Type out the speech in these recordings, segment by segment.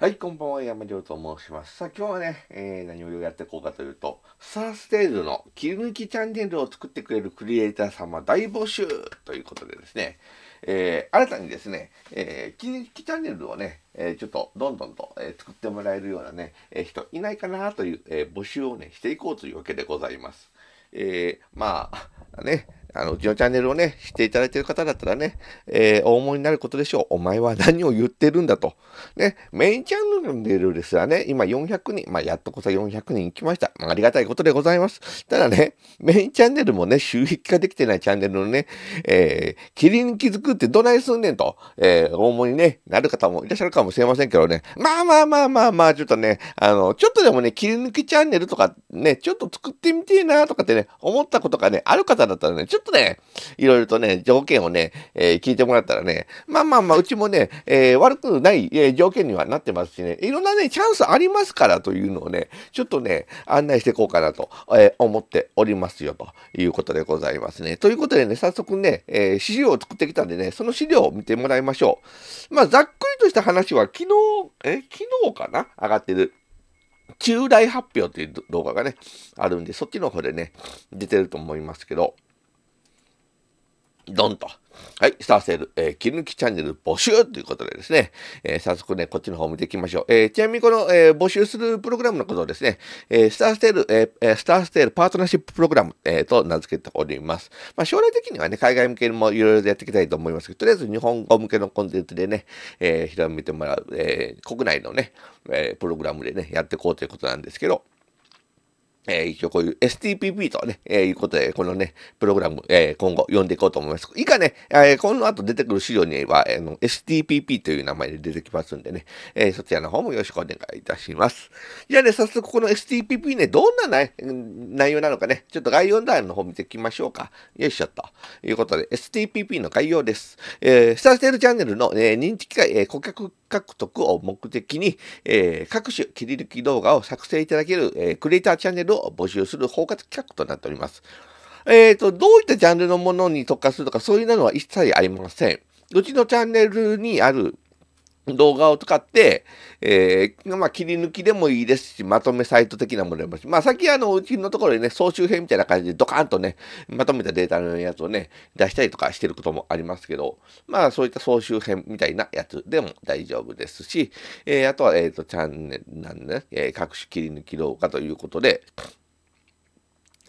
はい、こんばんは、山城と申します。さあ、今日はね、えー、何をやっていこうかというと、スターステージの切り抜きチャンネルを作ってくれるクリエイター様大募集ということでですね、えー、新たにですね、えー、切り抜きチャンネルをね、えー、ちょっとどんどんと、え作ってもらえるようなね、え人いないかなという、え募集をね、していこうというわけでございます。えまあ、ね、あの、うちのチャンネルをね、知っていただいている方だったらね、えー、思いになることでしょう。お前は何を言ってるんだと。ね、メインチャンネルですらね、今400人、まあ、やっとこそ400人来ました。あ、りがたいことでございます。ただね、メインチャンネルもね、収益化できてないチャンネルのね、えー、切り抜き作ってどないすんねんと、えー、大いに、ね、なる方もいらっしゃるかもしれませんけどね、まあまあまあまあまあ、ちょっとね、あの、ちょっとでもね、切り抜きチャンネルとかね、ちょっと作ってみてえなとかってね、思ったことがね、ある方だったらね、ちょっととね、いろいろとね、条件をね、えー、聞いてもらったらね、まあまあまあ、うちもね、えー、悪くない、えー、条件にはなってますしね、いろんなね、チャンスありますからというのをね、ちょっとね、案内していこうかなと、え思っておりますよということでございますね。ということでね、早速ね、え資料を作ってきたんでね、その資料を見てもらいましょう。まあ、ざっくりとした話は昨日、え、昨日かな上がってる。中来発表という動画がね、あるんで、そっちの方でね、出てると思いますけど、ドンと。はい、スターセール、えー、切り抜きチャンネル募集ということでですね、えー、早速ね、こっちの方を見ていきましょう。えー、ちなみにこの、えー、募集するプログラムのことをですね、えー、スターステール、えー、スターステールパートナーシッププログラム、えー、と名付けております。まあ、将来的にはね、海外向けにもいろいろやっていきたいと思いますけど、とりあえず日本語向けのコンテンツでね、えー、広めてもらう、えー、国内のね、えー、プログラムでね、やっていこうということなんですけど、えー、一応こういう STPP とね、えー、いうことで、このね、プログラム、えー、今後読んでいこうと思います。以下ね、えー、この後出てくる資料には、えー、STPP という名前で出てきますんでね、えー、そちらの方もよろしくお願いいたします。じゃあね、早速この STPP ね、どんな内内容なのかね、ちょっと概要欄の方見ていきましょうか。よいしょと。いうことで、STPP の概要です。えー、スターセールチャンネルの、えー、認知機会、えー、顧客獲得を目的に、えー、各種切り抜き動画を作成いただける、えー、クリエイターチャンネルを募集する包括企画となっております。えっ、ー、と、どういったジャンルのものに特化するとか、そういうのは一切ありません。うちのチャンネルにある動画を使って、えー、まあ、切り抜きでもいいですし、まとめサイト的なものでもし、まあ、先あの、うちのところにね、総集編みたいな感じでドカーンとね、まとめたデータのやつをね、出したりとかしてることもありますけど、まあ、そういった総集編みたいなやつでも大丈夫ですし、えー、あとは、えっ、ー、と、チャンネルなんでね、え各種切り抜き動画ということで、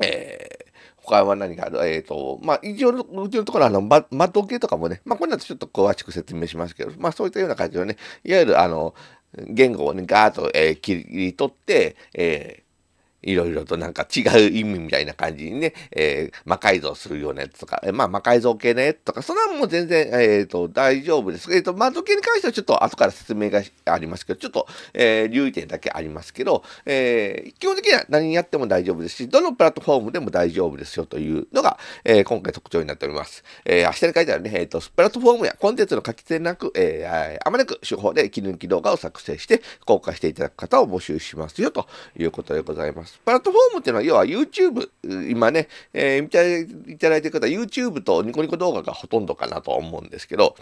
えー他は何があるえっ、ー、と、まあ、一応、うちのところあの、マット系とかもね、まあ、こんなとちょっと詳しく説明しますけど、まあ、そういったような感じのね、いわゆる、あの、言語をね、ガーッと、えー、切り取って、えーいろいろとなんか違う意味みたいな感じにね、えー、魔改造するようなやつとか、えー、まあ魔改造系のやつとか、そなのも全然、えっ、ー、と、大丈夫です。えっ、ー、と、魔造系に関してはちょっと後から説明がありますけど、ちょっと、えー、留意点だけありますけど、えー、基本的には何やっても大丈夫ですし、どのプラットフォームでも大丈夫ですよというのが、えー、今回特徴になっております。えー、明日に書いてあるね、えっ、ー、と、プラットフォームやコンテンツの書き手なく、えー、あまねく手法で切り抜き動画を作成して公開していただく方を募集しますよということでございます。プラットフォームっていうのは、要は YouTube、今ね、えー、見ていただいてる方は YouTube とニコニコ動画がほとんどかなと思うんですけど、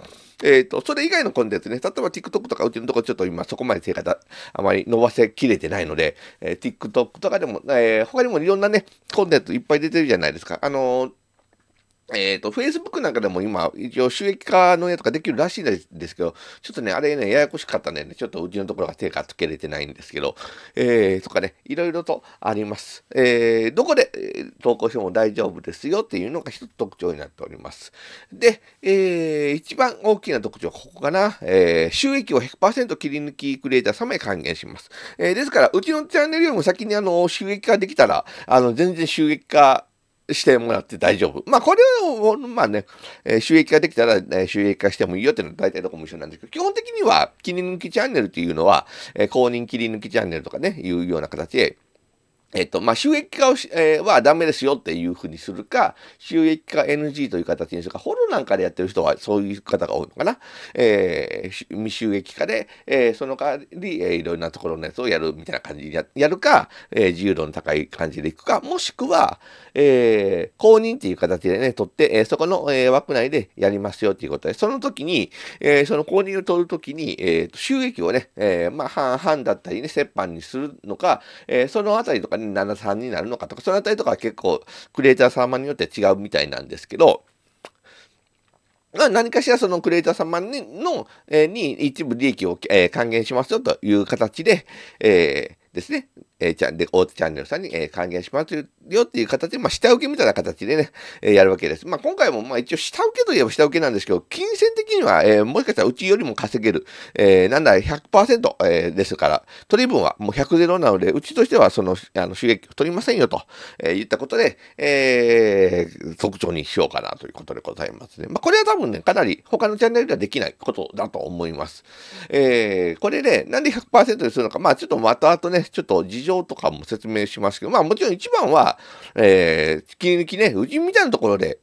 えっ、ー、と、それ以外のコンテンツね、例えば TikTok とか、うちのところちょっと今そこまで手があまり伸ばせきれてないので、えー、TikTok とかでも、えー、他にもいろんなね、コンテンツいっぱい出てるじゃないですか。あのーえっ、ー、と、Facebook なんかでも今、一応収益化のやつができるらしいですけど、ちょっとね、あれね、ややこしかったんでね、ちょっとうちのところが手がつけれてないんですけど、えー、とかね、いろいろとあります。えー、どこで投稿しても大丈夫ですよっていうのが一つ特徴になっております。で、えー、一番大きな特徴はここかな。えー、収益を100%切り抜きクリエイター様へ還元します。えー、ですから、うちのチャンネルよりも先にあの、収益化できたら、あの、全然収益化してもらって大丈夫。まあ、これを、まあね、え収益化できたら、ね、収益化してもいいよっていうのは大体どこも一緒なんですけど、基本的には切り抜きチャンネルっていうのは、え公認切り抜きチャンネルとかね、いうような形で、えっと、まあ、収益化をし、えー、はダメですよっていうふうにするか、収益化 NG という形にするか、ホルなんかでやってる人はそういう方が多いのかな。えー、未収益化で、えー、その代わり、えー、いろんなところのやつをやるみたいな感じでやるか、えー、自由度の高い感じでいくか、もしくは、えー、公認っていう形でね、取って、えー、そこの、えー、枠内でやりますよっていうことで、その時に、えー、その公認を取るときに、えー、収益をね、えー、まあ、半々だったりね、折半にするのか、えー、そのあたりとかね、7.73になるのかとか、そのあたりとかは結構クリエイター様によって違うみたいなんですけど、何かしらそのクリエイター様にの、えー、に一部利益を、えー、還元しますよという形で、えーですね、えー、ちゃんで、大津チャンネルさんに、えー、還元しますよっていう形で、まあ、下請けみたいな形でね、えー、やるわけです。まあ、今回も、まあ、一応、下請けといえば下請けなんですけど、金銭的には、えー、もしかしたらうちよりも稼げる、えー、なんだ100%、えー、ですから、取り分はもう100ゼロなので、うちとしては、その、あの、収益を取りませんよと、えー、言ったことで、えー、特徴にしようかなということでございますね。まあ、これは多分ね、かなり他のチャンネルではできないことだと思います。えー、これで、ね、なんで100%にするのか、まあ、ちょっとまた後ね、ちょっと事情とかも説明しますけど、まあもちろん一番は、えー、切り抜きね、夫人みたいなところで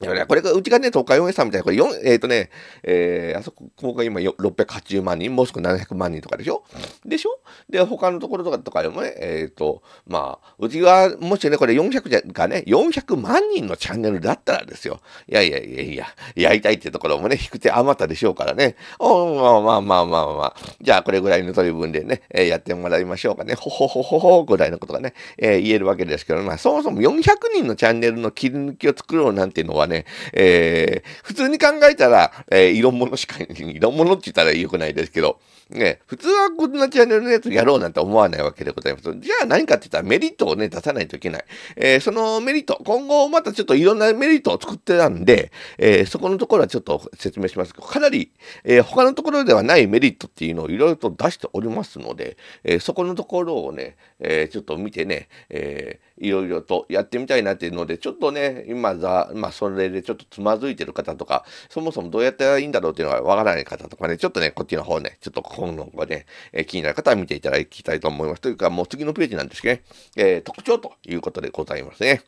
ね、これが、うちがね、東海オンエさんみたいな、これ4、えっ、ー、とね、えー、あそこここが今680万人、もうすぐ700万人とかでしょでしょで、他のところとかとかでもね、えっ、ー、と、まあ、うちが、もしね、これ400がね、400万人のチャンネルだったらですよ。いやいやいやいや、やりたいってところもね、引く手余ったでしょうからね。おまあまあまあまあまあ。じゃあ、これぐらいの取り分でね、えー、やってもらいましょうかね。ほほほほほぐらいのことがね、えー、言えるわけですけど、まあ、そもそも400人のチャンネルの切り抜きを作ろうなんていうのは、ね、えー、普通に考えたら、えー、異論しか、色物って言ったら良くないですけど、ね、普通はこんなチャンネルのやつやろうなんて思わないわけでございます。じゃあ何かって言ったらメリットをね、出さないといけない。えー、そのメリット、今後またちょっといろんなメリットを作ってたんで、えー、そこのところはちょっと説明しますけど、かなり、えー、他のところではないメリットっていうのをいろいろと出しておりますので、えそこのところをね、えちょっと見てね、えー、いろいろとやってみたいなっていうので、ちょっとね、今ざ、まあ、それでちょっとつまずいてる方とか、そもそもどうやったらいいんだろうっていうのがわからない方とかね、ちょっとね、こっちの方ね、ちょっと本の方で、えー、気になる方は見ていただきたいと思います。というか、もう次のページなんですけどね、えー、特徴ということでございますね。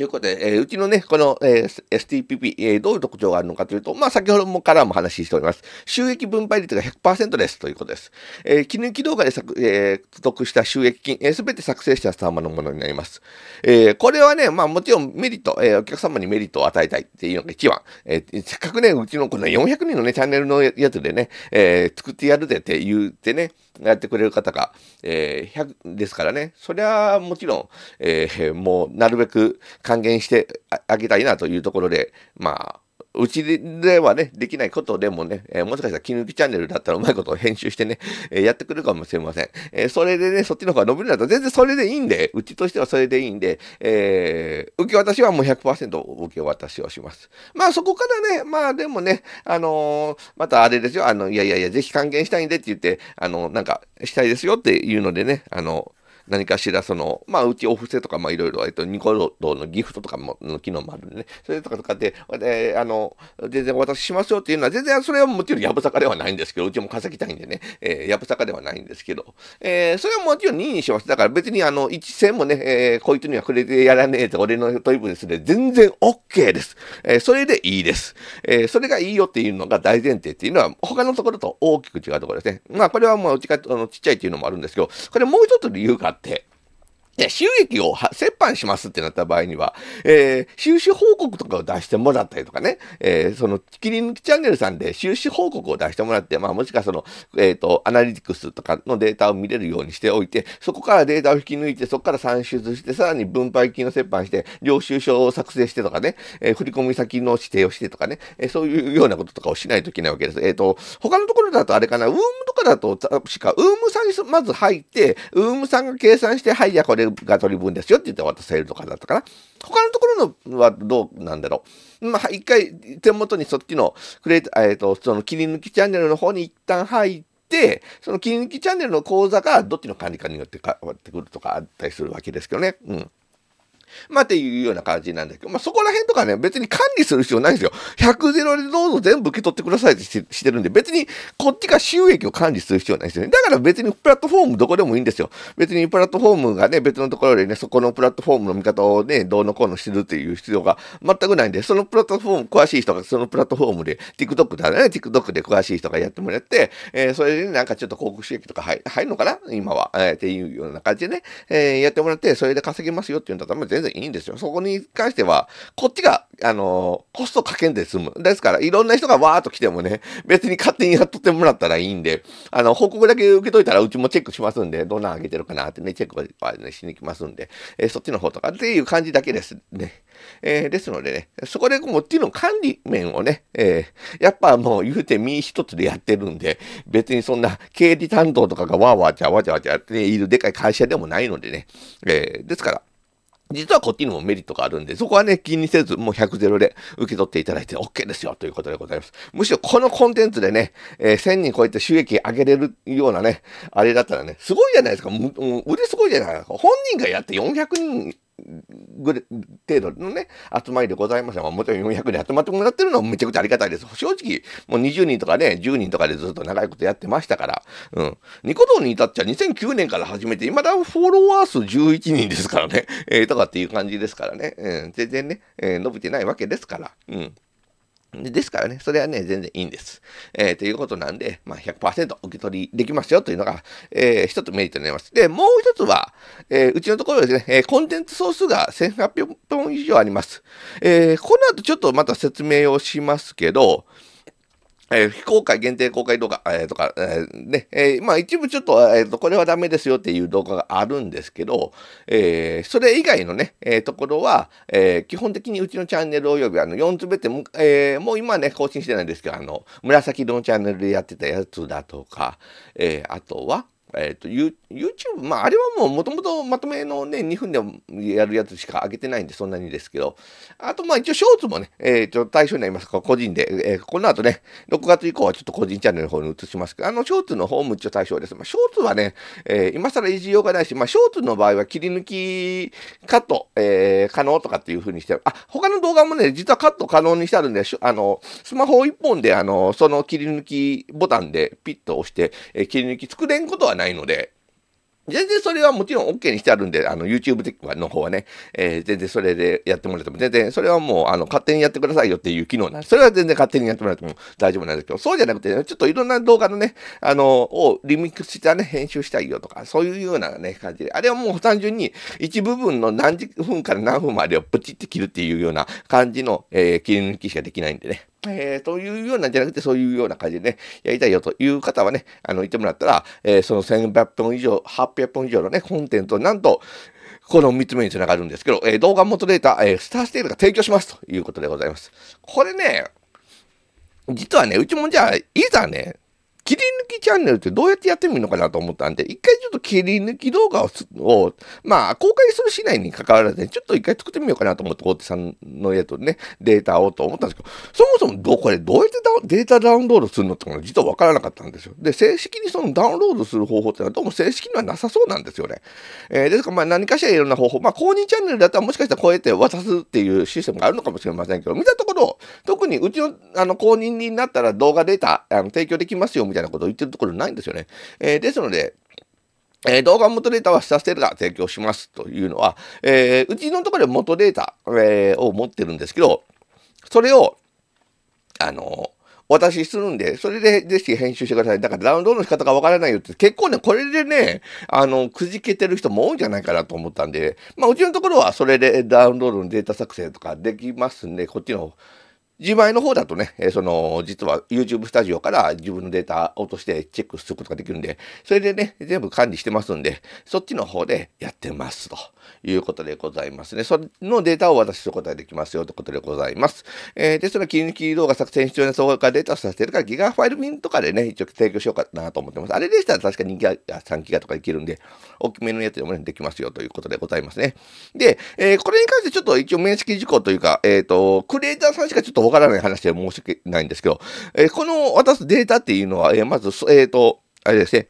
ということで、えー、うちのね、この、えー、STPP、えー、どういう特徴があるのかというと、まあ、先ほどもからも話しております。収益分配率が100%ですということです。えー、記念期動画で、えー、得した収益金、す、えー、べ、て作成者様のものになります。えー、これはね、まあ、もちろんメリット、えー、お客様にメリットを与えたいっていうのが一番。えー、せっかくね、うちのこの400人のね、チャンネルのやつでね、えー、作ってやるでって言ってね、やってくれる方が、えー、100ですからね、そりゃもちろん、えー、もうなるべく還元してあげたいなというところで、まあ、うちではね、できないことでもね、えー、もしかしたら、気抜きチャンネルだったらうまいことを編集してね、えー、やってくるかもしれません。えー、それでね、そっちの方が伸びるんだったら全然それでいいんで、うちとしてはそれでいいんで、えー、受け渡しはもう100%受け渡しをします。まあそこからね、まあでもね、あのまたあれですよ、あの、いやいやいや、ぜひ還元したいんでって言って、あのなんか、したいですよっていうのでね、あの何かしらその、まあ、うちお布施とか、まあ、いろいろ、えっと、ニコローのギフトとかも、の機能もあるんでね、それとかとかで、えあの、全然お渡ししますよっていうのは、全然それはもちろんやぶさかではないんですけど、うちも稼ぎたいんでね、えー、やぶさかではないんですけど、えー、それはもちろん任意します。だから別に、あの、一銭もね、えー、こいつにはくれてやらねえと、俺の取り分ですね、全然 OK です。えー、それでいいです。えー、それがいいよっていうのが大前提っていうのは、他のところと大きく違うところですね。まあ、これはもう、うちが、あの、ちっちゃいっていうのもあるんですけど、これもう一つ理由があって、ってって収益を折半しますってなった場合には、えー、収支報告とかを出してもらったりとかね、えー、その、り抜きチャンネルさんで収支報告を出してもらって、まあ、もしかその、えっ、ー、と、アナリティクスとかのデータを見れるようにしておいて、そこからデータを引き抜いて、そこから算出して、さらに分配金を折半して、領収書を作成してとかね、えー、振込先の指定をしてとかね、えー、そういうようなこととかをしないといけないわけです。えっ、ー、と、他のところだとあれかな、ウームとかだと、確か、ウームさんにまず入って、ウームさんが計算して、はい、じゃあこれが取り分ですよって言って渡せるとかだったかな。他のところのはどうなんだろう。まあ、一回手元にそっちのクレート、えっ、ー、と、その切り抜きチャンネルの方に一旦入って、その切り抜きチャンネルの講座がどっちの管理かによって変わってくるとかあったりするわけですけどね。うん。まあっていうような感じなんだけど、まあそこら辺とかね、別に管理する必要ないんですよ。100ゼロでどうぞ全部受け取ってくださいってしてるんで、別にこっちが収益を管理する必要ないですよね。だから別にプラットフォームどこでもいいんですよ。別にプラットフォームがね、別のところでね、そこのプラットフォームの見方をね、どうのこうのしてるっていう必要が全くないんで、そのプラットフォーム、詳しい人がそのプラットフォームで、TikTok だね、TikTok で詳しい人がやってもらって、えー、それでなんかちょっと広告収益とか入るのかな今は、えー、っていうような感じでね、えー、やってもらって、それで稼げますよっていうんだったら、全全然いいんですよ。そこに関しては、こっちが、あのー、コストかけんで済む。ですから、いろんな人がわーっと来てもね、別に勝手にやっとってもらったらいいんで、あの、報告だけ受けといたら、うちもチェックしますんで、どんなんあげてるかなってね、チェックは、ね、しに来ますんで、えー、そっちの方とかっていう感じだけですね。えー、ですのでね、そこでもうっていうの管理面をね、えー、やっぱもう言うて身一つでやってるんで、別にそんな経理担当とかがわーわーちゃわちゃわちゃっているでかい会社でもないのでね、えー、ですから、実はこっちにもメリットがあるんで、そこはね、気にせず、もう100 0で受け取っていただいて OK ですよということでございます。むしろこのコンテンツでね、えー、1000人超えて収益上げれるようなね、あれだったらね、すごいじゃないですか。もう、もう売れすごいじゃないですか。本人がやって400人ぐ程度のね、集まりでございましたが、もちろん400人集まってもらってるのはめちゃくちゃありがたいです。正直、もう20人とかね、10人とかでずっと長いことやってましたから、うん。ニコ動に至っちゃ2009年から始めて、今だフォロワー数11人ですからね、えー、とかっていう感じですからね、うん。全然ね、えー、伸びてないわけですから、うん。ですからね、それはね、全然いいんです。えー、ということなんで、まあ100、1受け取りできますよというのが、えー、一つメリットになります。で、もう一つは、えー、うちのところですね、えコンテンツ総数が1800本以上あります。えー、この後ちょっとまた説明をしますけど、えー、非公開限定公開動画、えー、とか、えー、ね、えー、まあ一部ちょっと、えっ、ー、と、これはダメですよっていう動画があるんですけど、えー、それ以外のね、えー、ところは、えー、基本的にうちのチャンネルおよびあの4つべってえー、もう今ね、更新してないんですけど、あの、紫色のチャンネルでやってたやつだとか、えー、あとは、えっ、ー、と、YouTube、まあ、あれはもうもともとまとめのね、2分でやるやつしか上げてないんで、そんなにですけど、あと、まあ一応、ショーツもね、えー、ちょ対象になりますか個人で、えー、この後ね、6月以降はちょっと個人チャンネルの方に移しますけど、あの、ショーツの方も一応対象です。まあ、ショーツはね、えー、今更維持用がないし、まあ、ショーツの場合は切り抜きカット、えー、可能とかっていう風にしてあ、他の動画もね、実はカット可能にしてあるんで、あの、スマホ1本で、あの、その切り抜きボタンでピッと押して、えー、切り抜き作れんことはないので、全然それはもちろん OK にしてあるんで、あの YouTube の方はね、えー、全然それでやってもらっても、全然それはもうあの勝手にやってくださいよっていう機能なんで、それは全然勝手にやってもらっても大丈夫なんですけど、そうじゃなくて、ね、ちょっといろんな動画のね、あの、をリミックスしたね、編集したいよとか、そういうようなね、感じで、あれはもう単純に一部分の何時分から何分までをプチって切るっていうような感じの、えー、切り抜きしかできないんでね。えー、というようなんじゃなくて、そういうような感じでね、やりたいよという方はね、あの、言ってもらったら、えー、その1800本以上、800本以上のね、コンテンツをなんと、この3つ目につながるんですけど、えー、動画元データ、えー、スターステールが提供しますということでございます。これね、実はね、うちもじゃあ、いざね、切り抜きチャンネルってどうやってやってみるのかなと思ったんで、一回ちょっと切り抜き動画をまあ、公開するしないに関わらず、ね、ちょっと一回作ってみようかなと思って、大手さんのやつね、データをと思ったんですけど、そもそもどこれどうやってデータダウンロードするのっての実は分からなかったんですよ。で、正式にそのダウンロードする方法ってのはどうも正式にはなさそうなんですよね。えー、ですからまあ何かしらいろんな方法、まあ公認チャンネルだったらもしかしたらこうやって渡すっていうシステムがあるのかもしれませんけど、見たところ、特にうちのあの公認になったら動画データあの提供できますよみたいなたいなことを言ってるところないんですよね。えー、ですので、えー、動画元データはスタステルが提供しますというのは、えー、うちのところで元データ、えー、を持ってるんですけど、それを、あのお渡しするんで、それでぜひ編集してください。だからダウンロードの仕方がわからないよって、結構ね、これでね、あの、くじけてる人も多いんじゃないかなと思ったんで、まあ、うちのところはそれでダウンロードのデータ作成とかできますんで、こっちの自前の方だとね、えその、実は YouTube スタジオから自分のデータ落としてチェックすることができるんで、それでね、全部管理してますんで、そっちの方でやってますということでございますね。そのデータを渡すことができますよということでございます。えー、で、その切り抜き動画作成必要な総額データをさせてるから、ギガファイルミンとかでね、一応提供しようかなと思ってます。あれでしたら確か2ギガ、3ギガとかいけるんで、大きめのやつでもね、できますよということでございますね。で、えー、これに関してちょっと一応面識事項というか、えっ、ー、と、クリエイターさんしかちょっとわからない話で申し訳ないんですけど、えー、この渡すデータっていうのは、えー、まず、えっ、ー、と、あれですね、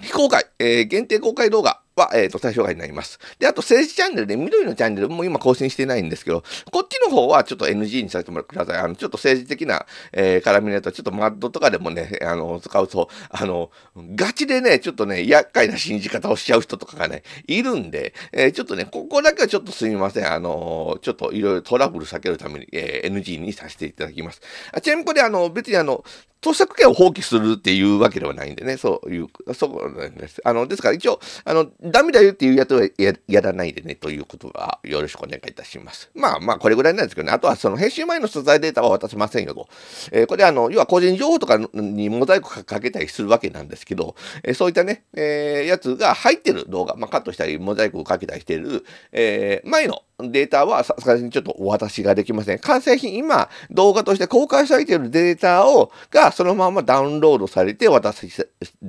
非公開、え限定公開動画は、えっ、ー、と、対象外になります。で、あと、政治チャンネルで、緑のチャンネルも今更新してないんですけど、こっちの方はちょっと NG にさせてもらってください。あの、ちょっと政治的な、えー、絡みのやつは、ちょっとマッドとかでもね、あの、使うと、あの、ガチでね、ちょっとね、厄介な信じ方をしちゃう人とかがね、いるんで、えー、ちょっとね、ここだけはちょっとすみません。あの、ちょっといろいろトラブル避けるために、えー、NG にさせていただきます。あちなみにこれ、あの、別にあの、著作権を放棄するっていうわけではないんでね、そういう、そうなんです。あの、ですから一応、あの、ダメだよっていうやつはややらないでね、ということはよろしくお願いいたします。まあまあ、これぐらいなんですけどね、あとはその編集前の素材データは渡せませんよと。えー、これあの、要は個人情報とかにモザイクかけたりするわけなんですけど、えー、そういったね、えー、やつが入ってる動画、まあカットしたり、モザイクをかけたりしてる、えー、前のデータはさすがにちょっとお渡しができません。完成品、今、動画として公開されているデータを、がそのままダウンロードされて渡し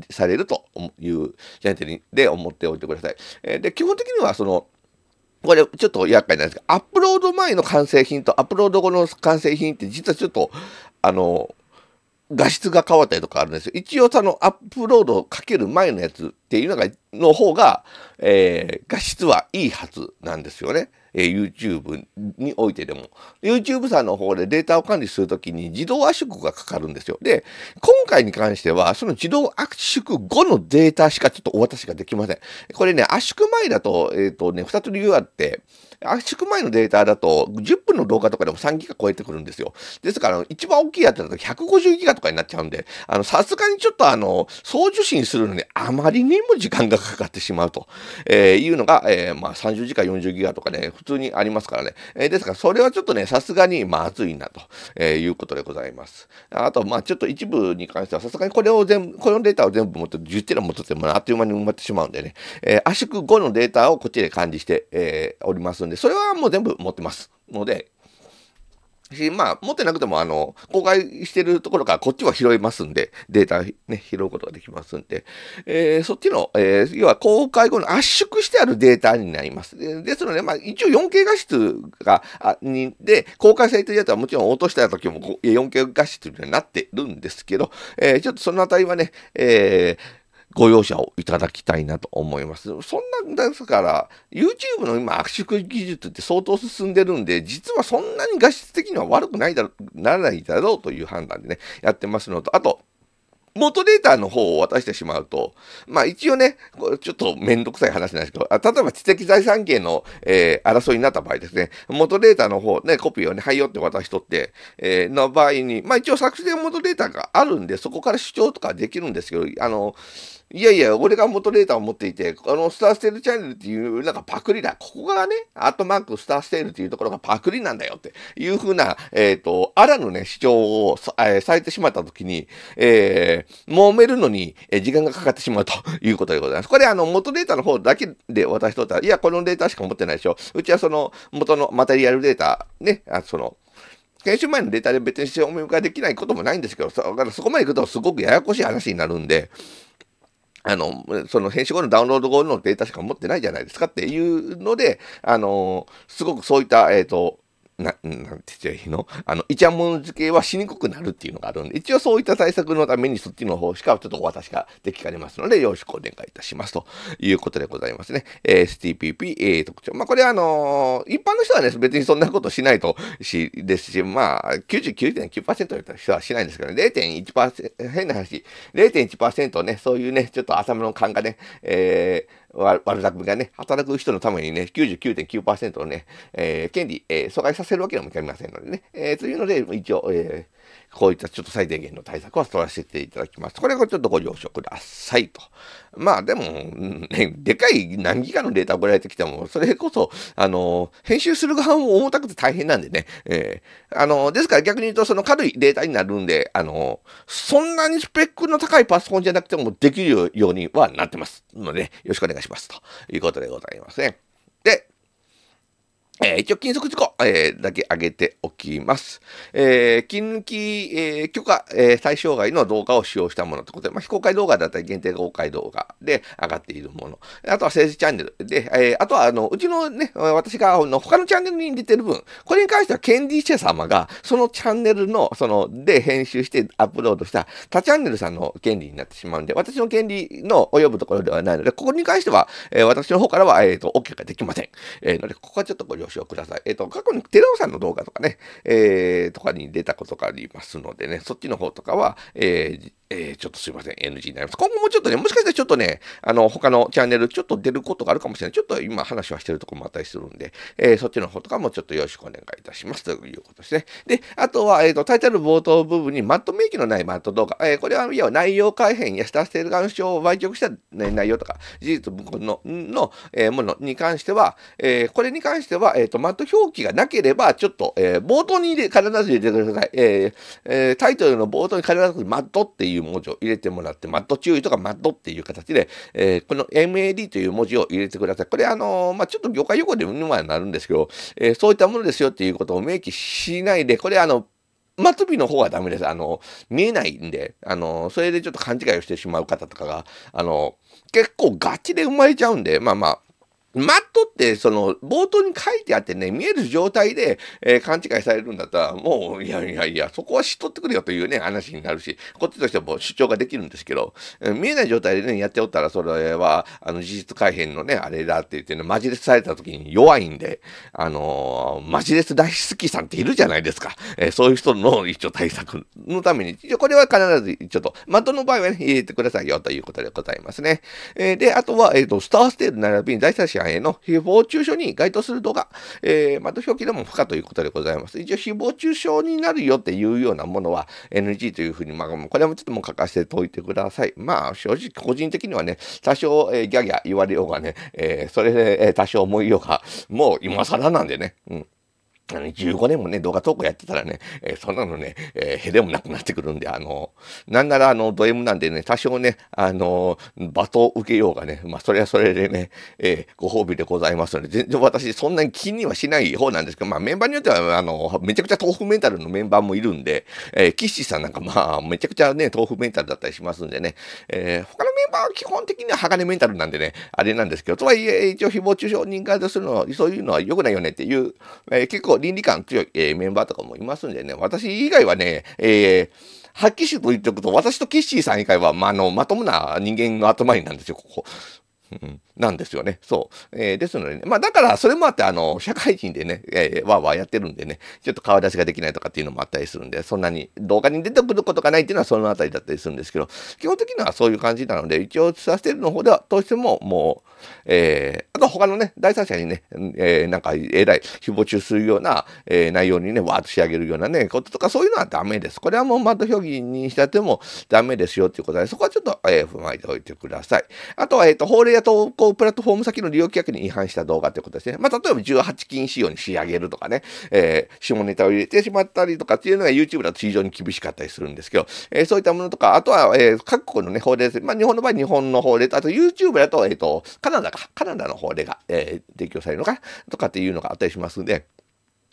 されるというャり取りで思っておいてください。えー、で基本的にはそのこれちょっと厄介なんですけどアップロード前の完成品とアップロード後の完成品って実はちょっとあの画質が変わったりとかあるんですよ。一応そのアップロードをかける前のやつっていうのがの方が、えー、画質はいいはずなんですよね。えー、YouTube においてでも YouTube さんの方でデータを管理するときに自動圧縮がかかるんですよ。で、今回に関してはその自動圧縮後のデータしかちょっとお渡しができません。これね、圧縮前だと、えっ、ー、とね、2つ理由あって、圧縮前のデータだと、10分の動画とかでも3ギガ超えてくるんですよ。ですから、一番大きいやつだと150ギガとかになっちゃうんで、あの、さすがにちょっとあの、送受信するのにあまりにも時間がかかってしまうと、えー、いうのが、えー、まあ、30時間40ギガとかね、普通にありますからね。えー、ですから、それはちょっとね、さすがにまずいなと、えー、いうことでございます。あと、まあ、ちょっと一部に関しては、さすがにこれを全部、このデータを全部持って10テラ持っててもあっという間に埋まってしまうんでね、えー、圧縮後のデータをこっちで管理して、えー、おりますんで、それはもう全部持ってますので、し、まあ、持ってなくても、あの、公開してるところからこっちは拾いますんで、データね、拾うことができますんで、えー、そっちの、えー、要は公開後の圧縮してあるデータになります。でですので、まあ、一応 4K 画質が、あにで、公開されてるやつはもちろん落とした時も 4K 画質になってるんですけど、えー、ちょっとそのあたりはね、えー、ご容赦をいただきたいなと思います。そんな、ですから、YouTube の今、圧縮技術って相当進んでるんで、実はそんなに画質的には悪くないだろならないだろうという判断でね、やってますのと、あと、元データの方を渡してしまうと、まあ一応ね、これちょっとめんどくさい話なんですけど、あ例えば知的財産権の、えー、争いになった場合ですね、元データの方、ね、コピーをね、はいよって渡しとって、えー、の場合に、まあ一応作成元データがあるんで、そこから主張とかできるんですけど、あの、いやいや、俺が元データを持っていて、この、スターステールチャンネルっていう、なんかパクリだ。ここがね、アットマークスターステールっていうところがパクリなんだよっていうふうな、えっ、ー、と、あらぬね、主張をさ,、えー、されてしまったときに、えー、揉めるのに、えー、時間がかかってしまうということでございます。これ、あの、元データの方だけで渡しとったら、いや、このデータしか持ってないでしょ。うちはその、元のマテリアルデータ、ね、あその、研修前のデータで別に証明ができないこともないんですけど、だからそこまで行くとすごくややこしい話になるんで、あの、その編集後のダウンロード後のデータしか持ってないじゃないですかっていうので、あの、すごくそういった、えっ、ー、と、な、なんて言っちゃいいのあの、イチャモン漬けはしにくくなるっていうのがあるんで、一応そういった対策のためにそっちの方しかちょっとお渡しができかねますので、よろしくお願いいたしますということでございますね。えー、STPP、えー、特徴。まあ、これはあのー、一般の人はね、別にそんなことしないとし、ですし、まあ、99.9%の人はしないんですけど、0.1%、変な話、0.1%ね、そういうね、ちょっと浅めの感がね、えー、悪巧みがね、働く人のためにね、99.9%のね、えー、権利、えー、阻害させるわけにもいかりませんのでね、えー、というので、一応、えーこういったちょっと最低限の対策は取らせていただきます。これをちょっとご了承くださいと。まあでも、ね、でかい何ギガのデータ送られてきても、それこそ、あの、編集する側も重たくて大変なんでね。えー、あの、ですから逆に言うと、その軽いデータになるんで、あの、そんなにスペックの高いパソコンじゃなくてもできるようにはなってますので、よろしくお願いしますということでございますね。で、えー、一応、金属事項、えー、だけ上げておきます。えー、金抜き、えー、許可、えー、対象外の動画を使用したものということで、まあ、非公開動画だったり限定公開動画で上がっているもの。あとは政治チャンネルで、えー、あとは、あの、うちのね、私が、あの、他のチャンネルに出てる分、これに関しては、権利者様が、そのチャンネルの、その、で編集してアップロードした他チャンネルさんの権利になってしまうんで、私の権利の及ぶところではないので、ここに関しては、えー、私の方からは、えっ、ー、と、OK ができません。えー、ので、ここはちょっとご了ご視聴ください。えっ、ー、と、過去に寺尾さんの動画とかね、えー、とかに出たことがありますのでね、そっちの方とかは、えーえー、ちょっとすいません、NG になります。今後もちょっとね、もしかしたらちょっとね、あの、他のチャンネルちょっと出ることがあるかもしれない。ちょっと今話はしてるとこもあったりするんで、えー、そっちの方とかもちょっとよろしくお願いいたしますということですね。で、あとは、えっ、ー、と、タイトル冒頭部分にマット名義のないマット動画。えー、これは、要は内容改変やスタステルガン症を売却した、ね、内容とか、事実文根の、の、えー、ものに関しては、えー、これに関しては、えっ、ー、と、マット表記がなければ、ちょっと、えー、冒頭に入れ必ず入れてください。えーえー、タイトルの冒頭に必ずマットっていういう文字を入れてもらって、マッド注意とかマッドっていう形で、えー、この MAD という文字を入れてください。これ、あのー、まあ、ちょっと業界用語でにはなるんですけど、えー、そういったものですよっていうことを明記しないで、これ、あの、末尾の方がダメです。あの、見えないんで、あの、それでちょっと勘違いをしてしまう方とかが、あの、結構ガチで生まれちゃうんで、まあまあ、マットって、その、冒頭に書いてあってね、見える状態で、えー、勘違いされるんだったら、もう、いやいやいや、そこは知っとってくれよというね、話になるし、こっちとしても主張ができるんですけど、えー、見えない状態でね、やっておったら、それは、あの、事実改変のね、あれだって言ってね、マジレスされた時に弱いんで、あのー、マジレス大好きさんっているじゃないですか。えー、そういう人の一応対策のために、これは必ず、ちょっと、マットの場合はね、入れてくださいよということでございますね。えー、で、あとは、えっ、と、スターステール並びに第三者への誹謗中傷に該当する動画、えー、ま表記でも不可ということでございます。一応、誹謗中傷になるよっていうようなものは NG というふうに、まあ、これもちょっともう書かせておいてください。まあ、正直、個人的にはね、多少、えー、ギャギャ言われようがね、えー、それで、えー、多少思いようが、もう今更なんでね。うんあの、15年もね、動画投稿やってたらね、えー、そんなのね、えー、へでもなくなってくるんで、あのー、なんならあの、ド M なんでね、多少ね、あのー、罵倒受けようがね、まあ、それはそれでね、えー、ご褒美でございますので、全然私、そんなに気にはしない方なんですけど、まあ、メンバーによっては、あの、めちゃくちゃ豆腐メンタルのメンバーもいるんで、えー、キッシーさんなんかまあ、めちゃくちゃね、豆腐メンタルだったりしますんでね、えー、他のメンバーは基本的には鋼メンタルなんでね、あれなんですけど、とはいえ、一応、誹謗中傷人化するの、そういうのは良くないよねっていう、えー、結構倫理観強い、えー、メンバーとかもいますんでね、私以外はね、えー、はっと言っておくと、私とキッシーさん以外は、まあ、あの、まともな人間の集まりなんですよ、ここ。なんですよね。そう。えー、ですのでね、まあだからそれもあって、あの、社会人でね、えー、わーわーやってるんでね、ちょっと顔出しができないとかっていうのもあったりするんで、そんなに動画に出てくることがないっていうのはそのあたりだったりするんですけど、基本的にはそういう感じなので、一応サステルの方では、どうしてももう、えー、あと他のね、第三者にね、えー、なんかえらい、誹謗中するような、えー、内容にね、わーっと仕上げるようなね、こととかそういうのはダメです。これはもうマッド評議にしたってもダメですよっていうことで、そこはちょっと、えー、踏まえておいてください。あとは、えっ、ー、と、法令や投稿プラットフォーム先の利用規約に違反した動画ということですね。まあ、例えば18禁仕様に仕上げるとかね、えー、下ネタを入れてしまったりとかっていうのが YouTube だと非常に厳しかったりするんですけど、えー、そういったものとか、あとは、えー、各国のね、法令です。まあ、日本の場合、日本の法令と、あと YouTube だと、えっ、ー、と、カナダか、カナダの法令が、えー、提供されるのか、とかっていうのがあったりしますんで、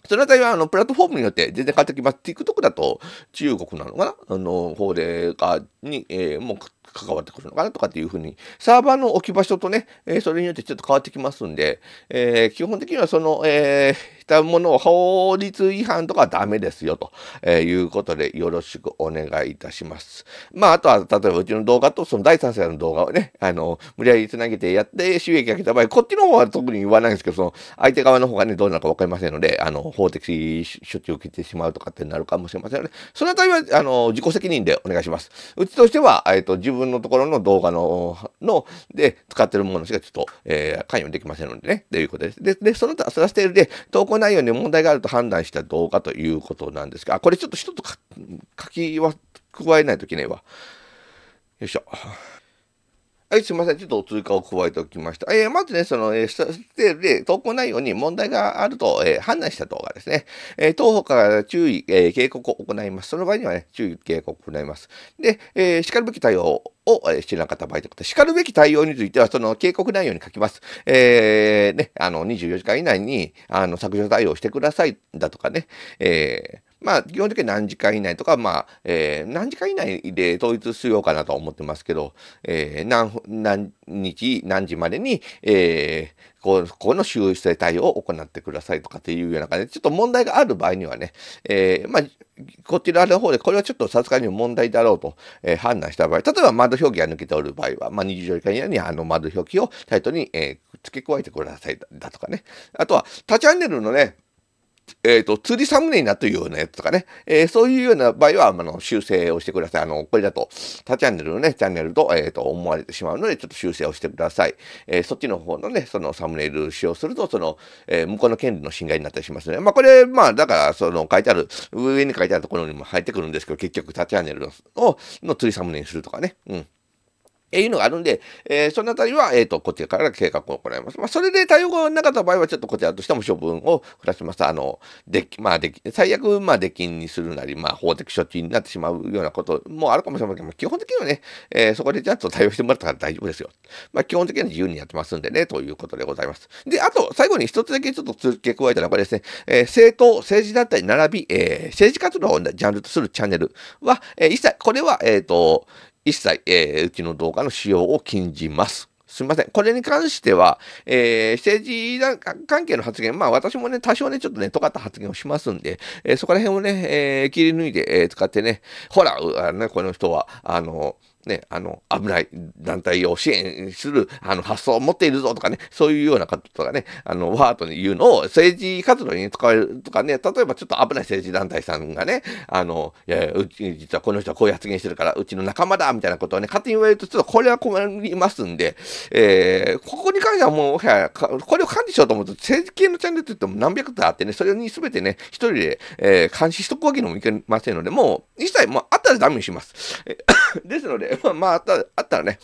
そのあたりは、あの、プラットフォームによって全然変わってきます。TikTok だと、中国なのかなあの、法令が、に、えー、もう、関わってくるのかなとかっていうふうに、サーバーの置き場所とね、えー、それによってちょっと変わってきますんで、えー、基本的にはその、えー、したものを法律違反とかはダメですよと、えー、いうことでよろしくお願いいたします。まあ、あとは、例えばうちの動画とその第三者の動画をね、あの、無理やり繋げてやって収益上げた場合、こっちの方は特に言わないんですけど、その相手側の方がね、どうなるかわかりませんので、あの、法的処置を受けてしまうとかってなるかもしれませんので、そのあたりは、あの、自己責任でお願いします。うちとしては、えっ、ー、と、自分分のところの動画の、の、で、使ってるものしかちょっと、えー、関与できませんのでね、ということです。で、でその他、そらステールで、投稿内容に問題があると判断した動画ということなんですが、これちょっと一つ書きは加えないといけないわ。よいしょ。はい、すいません。ちょっと追加を加えておきました。えー、まずね、その、えー、で、投稿内容に問題があると、えー、判断した動画ですね。えー、当方から注意、え警告を行います。その場合にはね、注意、警告を行います。で、えしかるべき対応を知らなかった場合ということで、叱るべき対応については、その警告内容に書きます。えね、あの、24時間以内に、あの、削除対応してください、だとかね、えーまあ、基本的に何時間以内とか、まあ、えー、何時間以内で統一しようかなと思ってますけど、えー、何日、何時までに、えー、ここの修正対応を行ってくださいとかっていうような感じで、ちょっと問題がある場合にはね、えー、まあ、こちらの方で、これはちょっとさすがに問題だろうと、えー、判断した場合、例えば窓表記が抜けておる場合は、まあ、20時間以内にあの窓表記をタイトルに、えー、付け加えてくださいだとかね。あとは、他チャンネルのね、えっ、ー、と、釣りサムネになってるようなやつとかね、えー、そういうような場合は、あの、修正をしてください。あの、これだと、他チャンネルのね、チャンネルと、えー、と、思われてしまうので、ちょっと修正をしてください。えそっちの方のね、そのサムネイル使用すると、その、え向こうの権利の侵害になったりしますね。まあ、これ、まあ、だから、その、書いてある、上に書いてあるところにも入ってくるんですけど、結局、他チャンネルのの釣りサムネにするとかね。うん。えいうのがあるんで、えー、そのあたりは、えっ、ー、と、こちらから計画を行います。まあ、それで対応がなかった場合は、ちょっとこちらとしても処分を下します。あの、でき、まあ、でき、最悪、まあ、出禁にするなり、まあ、法的処置になってしまうようなこともあるかもしれませんけど、基本的にはね、えー、そこでちゃんと対応してもらったら大丈夫ですよ。まあ、基本的には自由にやってますんでね、ということでございます。で、あと、最後に一つだけちょっと付け加えたのがですね、えー、政党、政治団体並び、えー、政治活動をジャンルとするチャンネルは、えー、一切、これは、えっ、ー、と、一切、えー、うちの動画の使用を禁じます。すみません。これに関しては、えー、政治関係の発言、まあ私もね、多少ね、ちょっとね、尖った発言をしますんで、えー、そこら辺をね、えー、切り抜いて、えー、使ってね、ほら、あのね、この人は、あのね、あの、危ない団体を支援する、あの、発想を持っているぞとかね、そういうような方とかね、あの、ワードに言うのを政治活動に使えるとかね、例えばちょっと危ない政治団体さんがね、あの、いやいや、うち、実はこの人はこういう発言してるから、うちの仲間だみたいなことをね、勝手に言われると、ちょっとこれは困りますんで、えー、ここに関してはもう、これを管理しようと思うと、政治系のチャンネルって言っても何百とあってね、それに全てね、一人で、えー、監視しとくわけにもいけませんので、もう、一切、もう、あったらダメにします。ですので、まあ、あった、あったらね、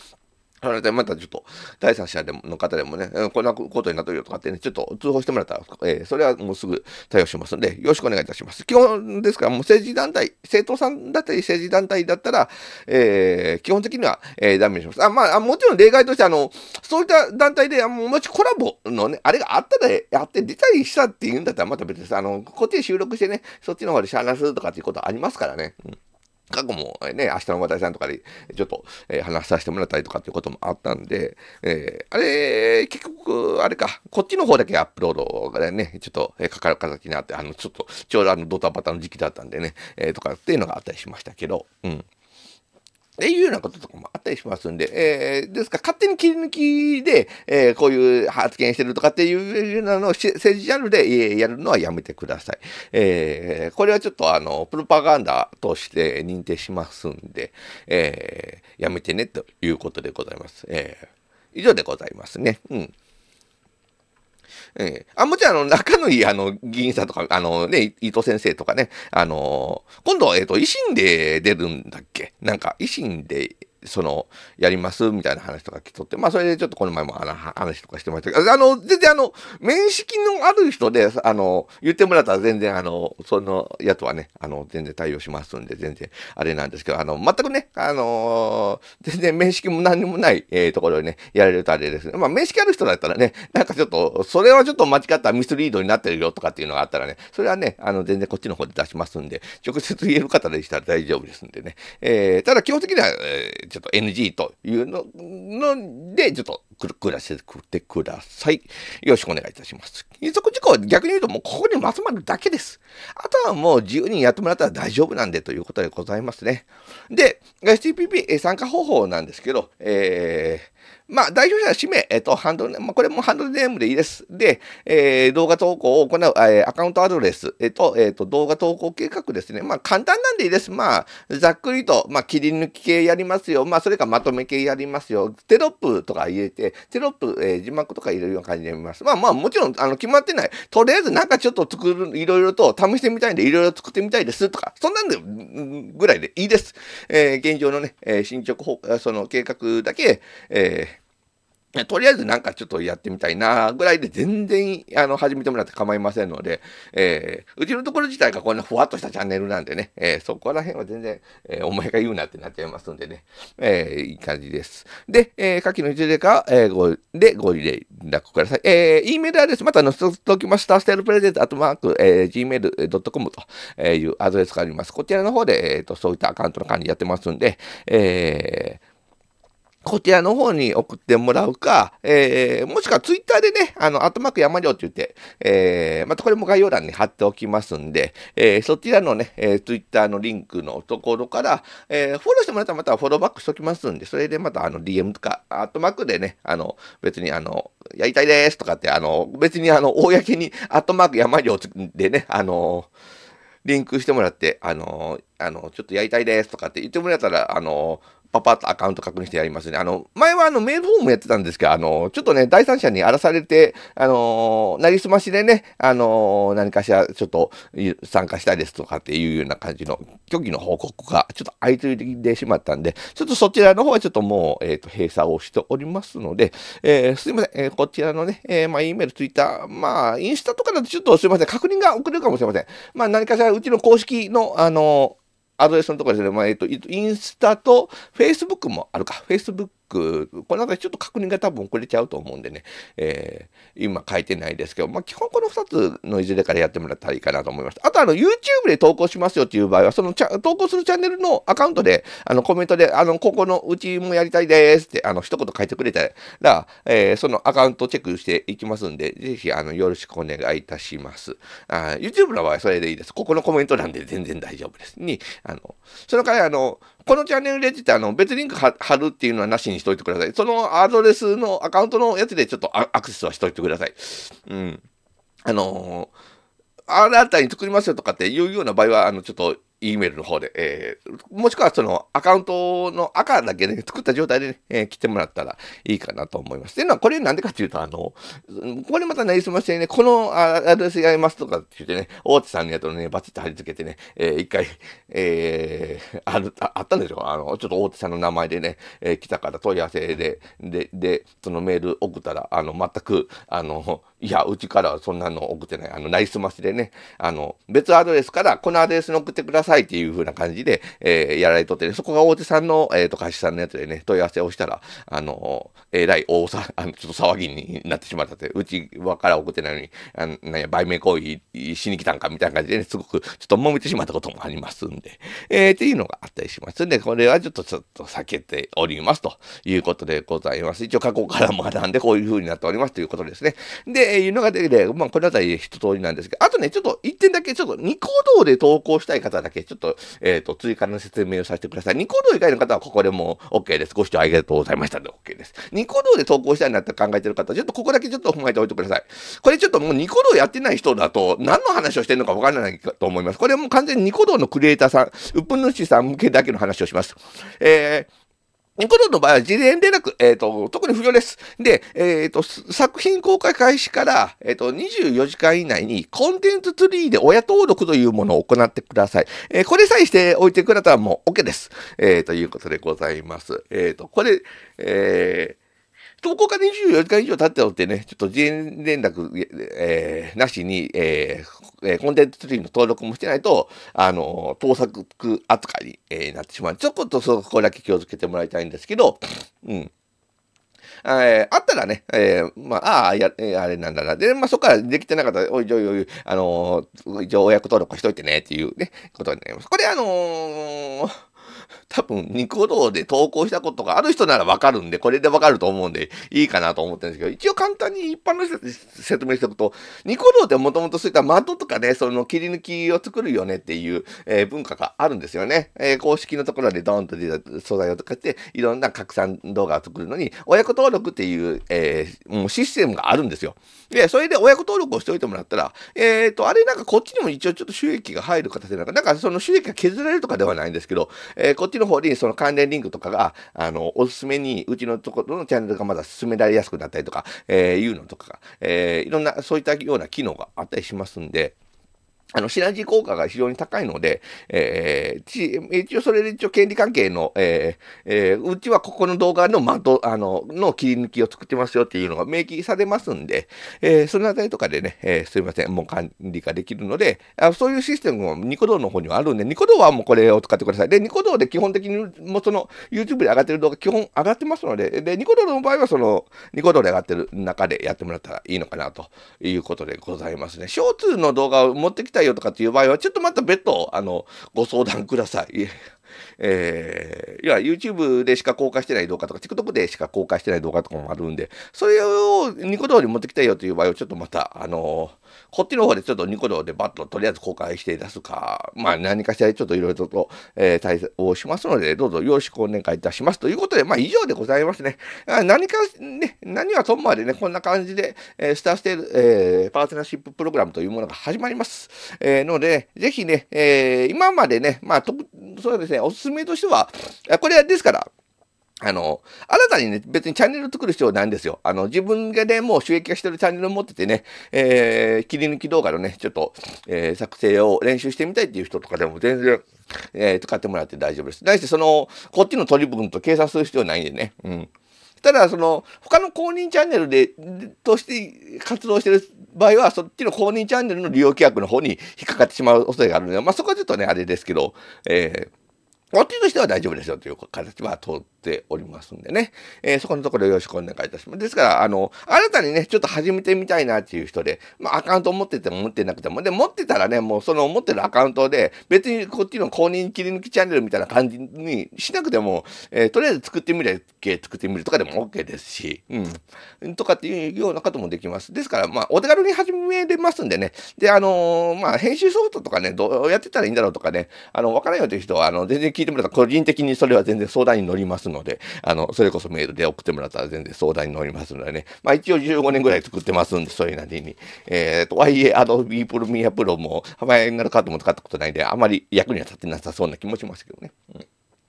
あれでまたちょっと、第三者でもの方でもね、こんなことになってるよとかってね、ちょっと通報してもらったら、えー、それはもうすぐ対応しますので、よろしくお願いいたします。基本ですから、もう政治団体、政党さんだったり政治団体だったら、えー、基本的には、えー、ダメにします。あ、まあ、もちろん例外として、あの、そういった団体で、もしコラボのね、あれがあったらやって出たりしたっていうんだったら、また別です。あの、こっちで収録してね、そっちの方で話すとかっていうことありますからね。うん過去もね、明日の和田さんとかでちょっと、えー、話させてもらったりとかっていうこともあったんで、えー、あれ、結局、あれか、こっちの方だけアップロードがね、ちょっと、えー、かかる形になって、あの、ちょっと、ちょうどあの、ドタバタの時期だったんでね、えー、とかっていうのがあったりしましたけど、うん。っていうようなこととかもあったりしますんで、えー、ですから勝手に切り抜きで、えー、こういう発言してるとかっていうようなのを政治ジャンルでやるのはやめてください。えー、これはちょっとあの、プロパガンダとして認定しますんで、えー、やめてねということでございます。えー、以上でございますね。うん。ええー、あ、もちろん、あの、仲のいい、あの、議員さんとか、あのね、伊藤先生とかね、あのー、今度、えっ、ー、と、維新で出るんだっけなんか、維新で、その、やりますみたいな話とか聞きとって、まあ、それでちょっとこの前も話とかしてましたけど、あの、全然あの、面識のある人で、あの、言ってもらったら全然あの、そのやつはね、あの、全然対応しますんで、全然あれなんですけど、あの、全くね、あの全然面識も何にもない、えー、ところにね、やられるとあれですね。まあ、面識ある人だったらね、なんかちょっと、それはちょっと間違ったミスリードになってるよとかっていうのがあったらね、それはね、あの、全然こっちの方で出しますんで、直接言える方でしたら大丈夫ですんでね。えー、ただ基本的には、えーちょっと NG というのので、ちょっとくるくらせてください。よろしくお願いいたします。金属事項は逆に言うともうここにまとまるだけです。あとはもう自由にやってもらったら大丈夫なんでということでございますね。で、STPP 参加方法なんですけど、えー、まあ、代表者は氏名、えっ、と、ハンドル、まあ、これもハンドルネームでいいです。で、えー、動画投稿を行う、えー、アカウントアドレス、えっ、と、えっ、と、動画投稿計画ですね。まあ、簡単なんでいいです。まあ、ざっくりと、まあ、切り抜き系やりますよ。まあ、それかまとめ系やりますよ。テロップとか入れて、テロップ、えー、字幕とか入れるような感じで見ます。まあまあ、もちろん、あの、決まってない。とりあえずなんかちょっと作る、いろいろと試してみたいんで、いろいろ作ってみたいですとか、そんなんで、ぐらいでいいです。えー、現状のね、えー、進捗、その計画だけ、えーとりあえずなんかちょっとやってみたいなぐらいで全然あの始めてもらって構いませんので、えー、うちのところ自体がこんなふわっとしたチャンネルなんでね、えー、そこら辺は全然、えー、お前が言うなってなっちゃいますんでね、えー、いい感じです。で、えー、下記のいずれか、えー、ごでご連絡ください。えー、E メールアドレス、また載せておきました。ステルプレゼント、あとマーク、えー、gmail.com というアドレスがあります。こちらの方で、えーと、とそういったアカウントの管理やってますんで、えーこちらの方に送ってもらうか、えー、もしくはツイッターでね、あの、アトマーク山寮って言って、えー、またこれも概要欄に貼っておきますんで、えー、そちらのね、えー、ツイッターのリンクのところから、えー、フォローしてもらったらまたフォローバックしときますんで、それでまたあの DM とか、アットマークでね、あの、別にあの、やりたいですとかって、あの、別にあの、公にアットマーク山寮でね、あのリンクしてもらって、あのあの、ちょっとやりたいですとかって言ってもらったら、あのパパッとアカウント確認してやりますね。あの、前はあのメールフォームやってたんですけど、あの、ちょっとね、第三者に荒らされて、あの、なりすましでね、あの、何かしらちょっと参加したいですとかっていうような感じの虚偽の報告がちょっと相次いでしまったんで、ちょっとそちらの方はちょっともう、えっ、ー、と、閉鎖をしておりますので、えー、すいません、えー、こちらのね、えー、まあ、E メール、Twitter、まあ、インスタとかだとちょっとすいません、確認が遅れるかもしれません。まあ、何かしらうちの公式の、あの、アドレスのところですね、まあ、えっと、インスタと、フェイスブックもあるか、フェイスブックク、この辺りちょっと確認が多分遅れちゃうと思うんでね、えー、今書いてないですけど、まあ、基本この2つのいずれからやってもらったらいいかなと思います。あと、あの、YouTube で投稿しますよっていう場合は、その投稿するチャンネルのアカウントで、あの、コメントで、あの、ここのうちもやりたいですって、あの、一言書いてくれたら、えー、そのアカウントチェックしていきますんで、ぜひ、あの、よろしくお願いいたします。YouTube の場合はそれでいいです。ここのコメント欄で全然大丈夫です。に、あの、その代わり、あの、このチャンネルレジってあの別リンク貼るっていうのはなしにしといてください。そのアドレスのアカウントのやつでちょっとアクセスはしといてください。うん。あのー、新たに作りますよとかっていうような場合は、あの、ちょっと E メールの方で、えー、もしくはそのアカウントの赤だけで、ね、作った状態でね、えー、来てもらったらいいかなと思います。っていうのは、これなんでかっていうと、あの、これまたなりすましてね、このアドレスがいますとかって言ってね、大手さんのやつをね、バチッと貼り付けてね、えー、一回、えー、あるあ、あったんでしょあの、ちょっと大手さんの名前でね、えー、来たから問い合わせで、で、で、そのメール送ったら、あの、全く、あの、いや、うちからはそんなの送ってない。あの、ナイスマシでね、あの、別アドレスからこのアドレスに送ってくださいっていう風な感じで、えー、やられとってね、そこが大手さんの、えっ、ー、と、会社さんのやつでね、問い合わせをしたら、あの、えらい大さ、あの、ちょっと騒ぎになってしまったって、うちはから送ってないのに、あの、なんや、売名行為しに来たんかみたいな感じでね、すごくちょっと揉めてしまったこともありますんで、えー、っていうのがあったりしますんで、これはちょっとちょっと避けておりますということでございます。一応過去から学んでこういう風になっておりますということですね。で、えー、いうのが出てきて、まあ、このたり一通りなんですけど、あとね、ちょっと一点だけ、ちょっとニコ動で投稿したい方だけ、ちょっと、えっ、ー、と、追加の説明をさせてください。ニコ動以外の方はここでもう OK です。ご視聴ありがとうございましたので OK です。ニコ動で投稿したいなって考えてる方、ちょっとここだけちょっと踏まえておいてください。これちょっともうニコ動やってない人だと、何の話をしてるのかわからないと思います。これもう完全にニコ動のクリエイターさん、うっぷ主さん向けだけの話をします。えーコロの場合は事前連絡、えっ、ー、と、特に不要です。で、えっ、ー、と、作品公開開始から、えっ、ー、と、24時間以内にコンテンツツリーで親登録というものを行ってください。えこれさえしておいてくれたらもう OK です。えということでございます。えっ、と、これ、え投稿から24時間以上経ったのってね、ちょっと事前連絡、えー、なしに、えー、コンテンツツリーの登録もしてないと、あの、盗作扱いに、えー、なってしまう。ちょこっとそこだけ気をつけてもらいたいんですけど、うん。えー、あったらね、えー、まあ、ああ、や、えー、あれなんだな。で、まあ、そこからできてなかったら、おい、おい、おい、あのー、一応、親子登録しといてね、っていうね、ことになります。これ、あのー多分ニコ動で投稿したことがある人ならわかるんで、これでわかると思うんで、いいかなと思ってるんですけど、一応簡単に一般の人に説明しておくと、ニコ動ってもともとそういった窓とかね、その切り抜きを作るよねっていう、えー、文化があるんですよね。えー、公式のところでドーンと出た素材を使って、いろんな拡散動画を作るのに、親子登録っていう、えー、もうシステムがあるんですよ。で、それで親子登録をしておいてもらったら、えっ、と、あれなんかこっちにも一応ちょっと収益が入る形でなんか、その収益が削られるとかではないんですけど、えこっちの方でその関連リンクとかが、あの、おすすめに、うちのところのチャンネルがまだ進められやすくなったりとか、えー、いうのとか、えー、いろんな、そういったような機能があったりしますんで、あの、シナジー効果が非常に高いので、えー、一応それで一応権利関係の、えー、えー、うちはここの動画のまと、あの、の切り抜きを作ってますよっていうのが明記されますんで、えー、そのあたりとかでね、えー、すいません、もう管理ができるので、あそういうシステムもニコ動の方にはあるんで、ニコ動はもうこれを使ってください。で、ニコ動で基本的にもうその YouTube で上がってる動画基本上がってますので、で、ニコ動の場合はその、ニコ動で上がってる中でやってもらったらいいのかなということでございますね。小通の動画を持ってきたたいよとかっていう場合は、ちょっとまた別途、あの、ご相談ください。えー、要は YouTube でしか公開してない動画とか、TikTok でしか公開してない動画とかもあるんで、それをニコ動に持ってきたいよという場合は、ちょっとまた、あのー、こっちの方でちょっとニコ動でバッととりあえず公開して出すか、まあ何かしらちょっといろいろと、えー、対応しますので、どうぞよろしくお願いいたします。ということで、まあ以上でございますね。何か、ね、何はともまでね、こんな感じで、えー、スターステール、えー、パートナーシッププログラムというものが始まります。えー、ので、ぜひね、えー、今までね、まあ、そうですね、おすすめとしては、これですから、あの、新たにね、別にチャンネル作る必要はないんですよ。あの、自分がね、もう収益化してるチャンネルを持っててね、えー、切り抜き動画のね、ちょっと、えー、作成を練習してみたいっていう人とかでも全然、えー、使ってもらって大丈夫です。題して、その、こっちの取り分と計算する必要はないんでね。うん。ただ、その、他の公認チャンネルで、として活動してる場合は、そっちの公認チャンネルの利用規約の方に引っかかってしまう恐れがあるので、まあ、そこはちょっとね、あれですけど、えー、こっちの人は大丈夫ですよという形は通って、ておりますんでね、えー、そこのところよろしくお願いいたします。ですから、あの、新たにね、ちょっと始めてみたいなっていう人で、まあ、アカウント持ってても持ってなくても、で、持ってたらね、もうその持ってるアカウントで、別にこっちの公認切り抜きチャンネルみたいな感じにしなくても、えー、とりあえず作ってみるけ、作ってみるとかでも OK ですし、うん、とかっていうようなこともできます。ですから、まあ、お手軽に始めれますんでね、で、あのー、まあ、編集ソフトとかね、どうやってたらいいんだろうとかね、あの、わからないよという人は、あの、全然聞いてもらったら、個人的にそれは全然相談に乗りますので、あの、それこそメールで送ってもらったら全然相談に乗りますのでね。まあ一応15年ぐらい作ってますんで、それなりに。えっ、ー、と、い a アドビープルミアプロも、ハマヤになるカードも使ったことないんで、あまり役には立ってなさそうな気もしますけどね。うん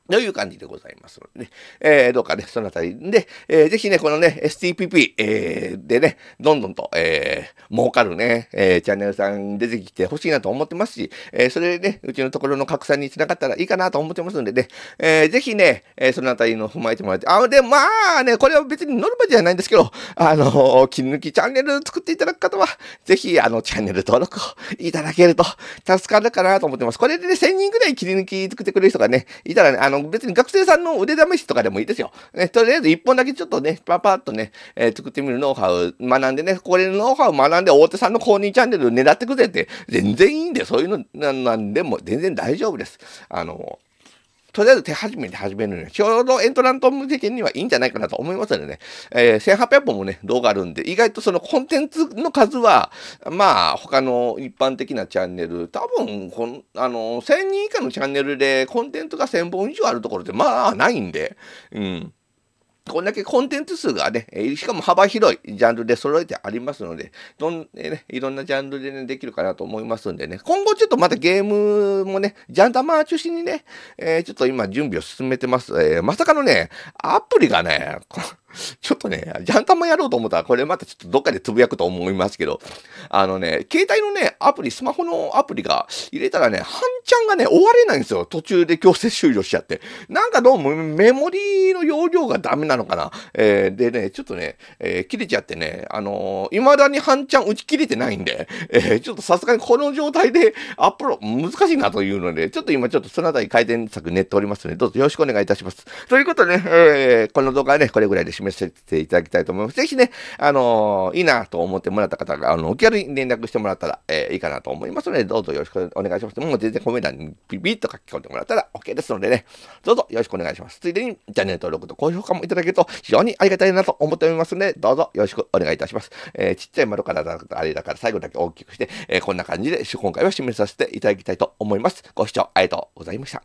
という感じでございますので、ね、えー、どうかね、そのあたりで、えー、ぜひね、このね、STPP、えー、でね、どんどんと、えー、儲かるね、えー、チャンネルさん出てきてほしいなと思ってますし、えー、それでね、うちのところの拡散につながったらいいかなと思ってますんでね、えー、ぜひね、えー、そのあたりの踏まえてもらって、あ、で、まあね、これは別にノルマじゃないんですけど、あの切り抜きチャンネル作っていただく方は、ぜひ、あの、チャンネル登録をいただけると助かるかなと思ってます。これでね、1000人ぐらい切り抜き作ってくれる人がね、いたらね、あの、別に学生さんの腕試しとかでもいいですよ。ね、とりあえず一本だけちょっとね、パパッとね、えー、作ってみるノウハウ学んでね、これのノウハウ学んで大手さんの公認チャンネル狙ってくぜって、全然いいんで、そういうのなんでも全然大丈夫です。あの、とりあえず手始めに始めるのに、ちょうどエントラント向けにはいいんじゃないかなと思いますのでね、えー、1800本もね、動画あるんで、意外とそのコンテンツの数は、まあ、他の一般的なチャンネル、多分こん、あの、1000人以下のチャンネルでコンテンツが1000本以上あるところって、まあ、ないんで、うん。こんだけコンテンツ数がね、しかも幅広いジャンルで揃えてありますので、どん、ね、いろんなジャンルでね、できるかなと思いますんでね、今後ちょっとまたゲームもね、ジャンダマー中心にね、えー、ちょっと今準備を進めてます。えー、まさかのね、アプリがね、ちょっとね、ジャンタマやろうと思ったら、これまたちょっとどっかでつぶやくと思いますけど、あのね、携帯のね、アプリ、スマホのアプリが入れたらね、半ちゃんがね、終われないんですよ。途中で強制終了しちゃって。なんかどうもメモリの容量がダメなのかな。えー、でね、ちょっとね、えー、切れちゃってね、あのー、未だに半ちゃん打ち切れてないんで、えー、ちょっとさすがにこの状態でアップロ難しいなというので、ちょっと今ちょっとそのあたり改善策練っておりますので、どうぞよろしくお願いいたします。ということでね、えー、この動画はね、これぐらいでし示していただきたいと思います。ぜひね、あのー、いいなと思ってもらった方が、あの、お気軽に連絡してもらったら、えー、いいかなと思いますので、どうぞよろしくお願いします。もう全然コメントにビビッと書き込んでもらったら OK ですのでね、どうぞよろしくお願いします。ついでに、チャンネル登録と高評価もいただけると非常にありがたいなと思っておりますので、どうぞよろしくお願いいたします。えー、ちっちゃい丸からだとあれだから最後だけ大きくして、えこんな感じで今回は締めさせていただきたいと思います。ご視聴ありがとうございました。